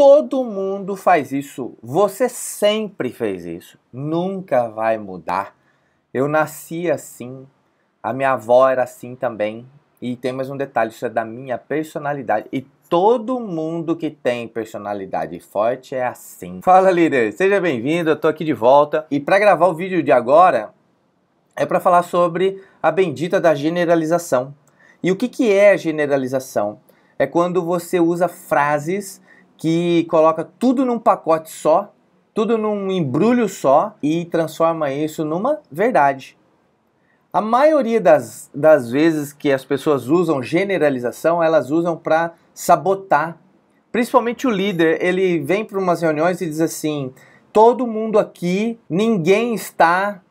Todo mundo faz isso. Você sempre fez isso. Nunca vai mudar. Eu nasci assim. A minha avó era assim também. E tem mais um detalhe: isso é da minha personalidade. E todo mundo que tem personalidade forte é assim. Fala, líder! Seja bem-vindo, eu tô aqui de volta. E para gravar o vídeo de agora, é para falar sobre a bendita da generalização. E o que, que é a generalização? É quando você usa frases que coloca tudo num pacote só, tudo num embrulho só e transforma isso numa verdade. A maioria das, das vezes que as pessoas usam generalização, elas usam para sabotar. Principalmente o líder, ele vem para umas reuniões e diz assim: todo mundo aqui, ninguém está,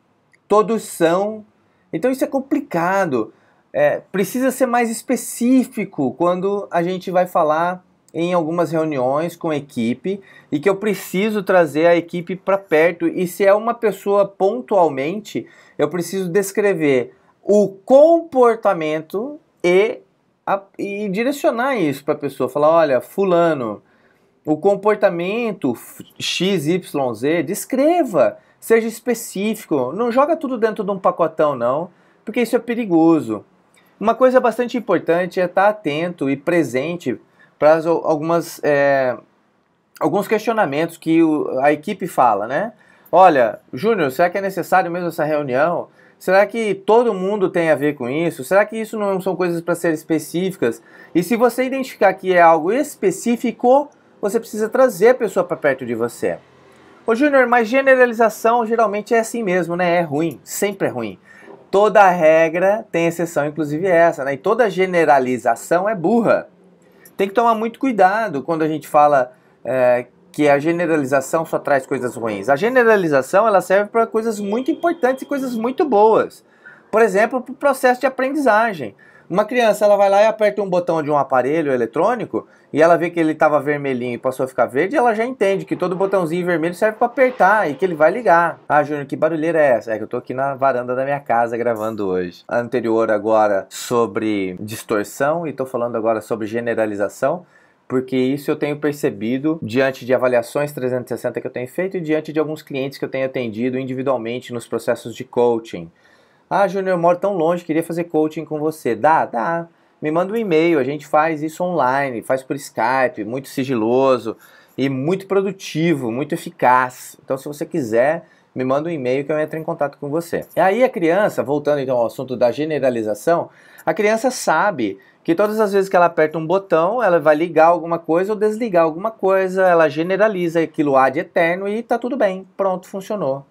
todos são. Então isso é complicado. É, precisa ser mais específico quando a gente vai falar em algumas reuniões com equipe e que eu preciso trazer a equipe para perto. E se é uma pessoa pontualmente, eu preciso descrever o comportamento e, a, e direcionar isso para a pessoa. Falar: olha, Fulano, o comportamento XYZ, descreva, seja específico. Não joga tudo dentro de um pacotão, não, porque isso é perigoso. Uma coisa bastante importante é estar atento e presente para algumas é, alguns questionamentos que o, a equipe fala, né? Olha, Júnior, será que é necessário mesmo essa reunião? Será que todo mundo tem a ver com isso? Será que isso não são coisas para serem específicas? E se você identificar que é algo específico, você precisa trazer a pessoa para perto de você. Ô Júnior, mas generalização geralmente é assim mesmo, né? É ruim, sempre é ruim. Toda regra tem exceção, inclusive essa, né? E toda generalização é burra tem que tomar muito cuidado quando a gente fala é, que a generalização só traz coisas ruins. A generalização ela serve para coisas muito importantes e coisas muito boas. Por exemplo, para o processo de aprendizagem. Uma criança, ela vai lá e aperta um botão de um aparelho eletrônico e ela vê que ele estava vermelhinho e passou a ficar verde, ela já entende que todo botãozinho vermelho serve para apertar e que ele vai ligar. Ah, Júnior, que barulheira é essa? É que eu estou aqui na varanda da minha casa gravando hoje. Anterior agora sobre distorção e estou falando agora sobre generalização porque isso eu tenho percebido diante de avaliações 360 que eu tenho feito e diante de alguns clientes que eu tenho atendido individualmente nos processos de coaching. Ah, Júnior, eu moro tão longe, queria fazer coaching com você. Dá, dá. Me manda um e-mail, a gente faz isso online, faz por Skype, muito sigiloso e muito produtivo, muito eficaz. Então, se você quiser, me manda um e-mail que eu entro em contato com você. E aí a criança, voltando então ao assunto da generalização, a criança sabe que todas as vezes que ela aperta um botão, ela vai ligar alguma coisa ou desligar alguma coisa, ela generaliza aquilo há de eterno e tá tudo bem, pronto, funcionou.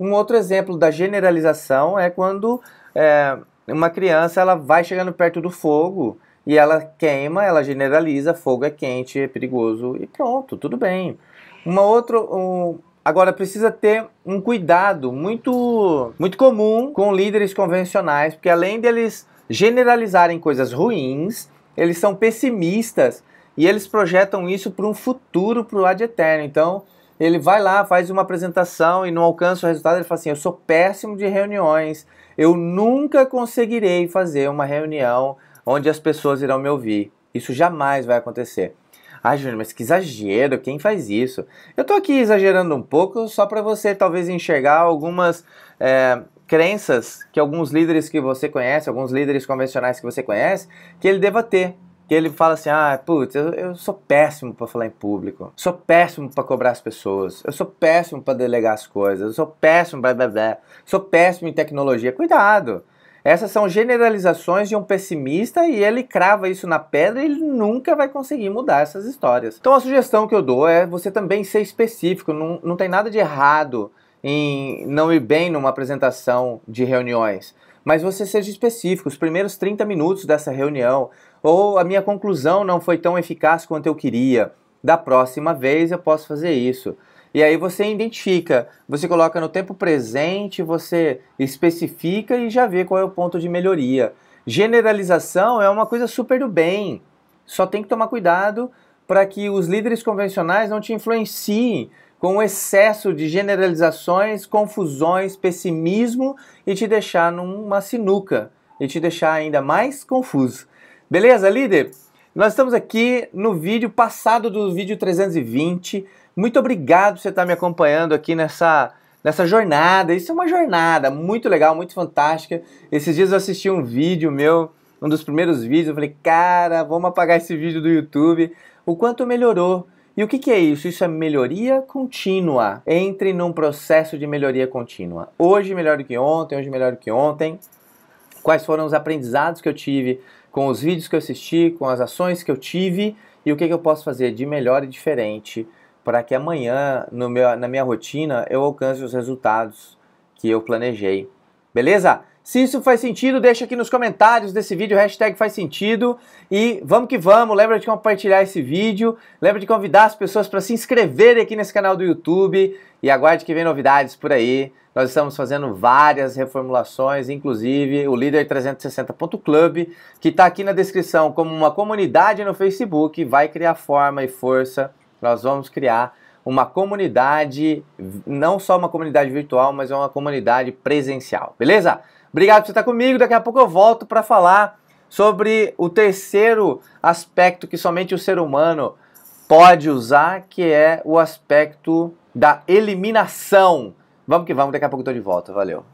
Um outro exemplo da generalização é quando é, uma criança ela vai chegando perto do fogo e ela queima, ela generaliza, fogo é quente, é perigoso e pronto, tudo bem. Uma outra, um, Agora precisa ter um cuidado muito muito comum com líderes convencionais, porque além deles generalizarem coisas ruins, eles são pessimistas e eles projetam isso para um futuro, para o ad eterno. Então, ele vai lá, faz uma apresentação e não alcança o resultado, ele fala assim: "Eu sou péssimo de reuniões. Eu nunca conseguirei fazer uma reunião onde as pessoas irão me ouvir. Isso jamais vai acontecer." Ai, Júnior, mas que exagero, quem faz isso? Eu tô aqui exagerando um pouco só para você talvez enxergar algumas é, crenças que alguns líderes que você conhece, alguns líderes convencionais que você conhece, que ele deva ter que ele fala assim: ah, putz, eu, eu sou péssimo para falar em público, sou péssimo para cobrar as pessoas, eu sou péssimo para delegar as coisas, eu sou péssimo, blá blá blá, sou péssimo em tecnologia. Cuidado! Essas são generalizações de um pessimista e ele crava isso na pedra e ele nunca vai conseguir mudar essas histórias. Então a sugestão que eu dou é você também ser específico, não, não tem nada de errado em não ir bem numa apresentação de reuniões. Mas você seja específico, os primeiros 30 minutos dessa reunião, ou a minha conclusão não foi tão eficaz quanto eu queria. Da próxima vez eu posso fazer isso. E aí você identifica, você coloca no tempo presente, você especifica e já vê qual é o ponto de melhoria. Generalização é uma coisa super do bem. Só tem que tomar cuidado para que os líderes convencionais não te influenciem com o excesso de generalizações, confusões, pessimismo e te deixar numa sinuca e te deixar ainda mais confuso. Beleza, líder? Nós estamos aqui no vídeo passado do vídeo 320. Muito obrigado por você estar me acompanhando aqui nessa, nessa jornada. Isso é uma jornada muito legal, muito fantástica. Esses dias eu assisti um vídeo meu, um dos primeiros vídeos. Eu falei, cara, vamos apagar esse vídeo do YouTube. O quanto melhorou. E o que, que é isso? Isso é melhoria contínua. Entre num processo de melhoria contínua. Hoje melhor do que ontem, hoje melhor do que ontem. Quais foram os aprendizados que eu tive com os vídeos que eu assisti, com as ações que eu tive e o que, que eu posso fazer de melhor e diferente para que amanhã, meu, na minha rotina, eu alcance os resultados que eu planejei. Beleza? Se isso faz sentido, deixa aqui nos comentários desse vídeo, hashtag faz sentido. E vamos que vamos, lembra de compartilhar esse vídeo, lembra de convidar as pessoas para se inscreverem aqui nesse canal do YouTube e aguarde que vem novidades por aí. Nós estamos fazendo várias reformulações, inclusive o líder 360.club, que está aqui na descrição como uma comunidade no Facebook, vai criar forma e força. Nós vamos criar uma comunidade, não só uma comunidade virtual, mas é uma comunidade presencial, beleza? Obrigado por você estar comigo. Daqui a pouco eu volto para falar sobre o terceiro aspecto que somente o ser humano pode usar, que é o aspecto da eliminação. Vamos que vamos, daqui a pouco eu estou de volta. Valeu.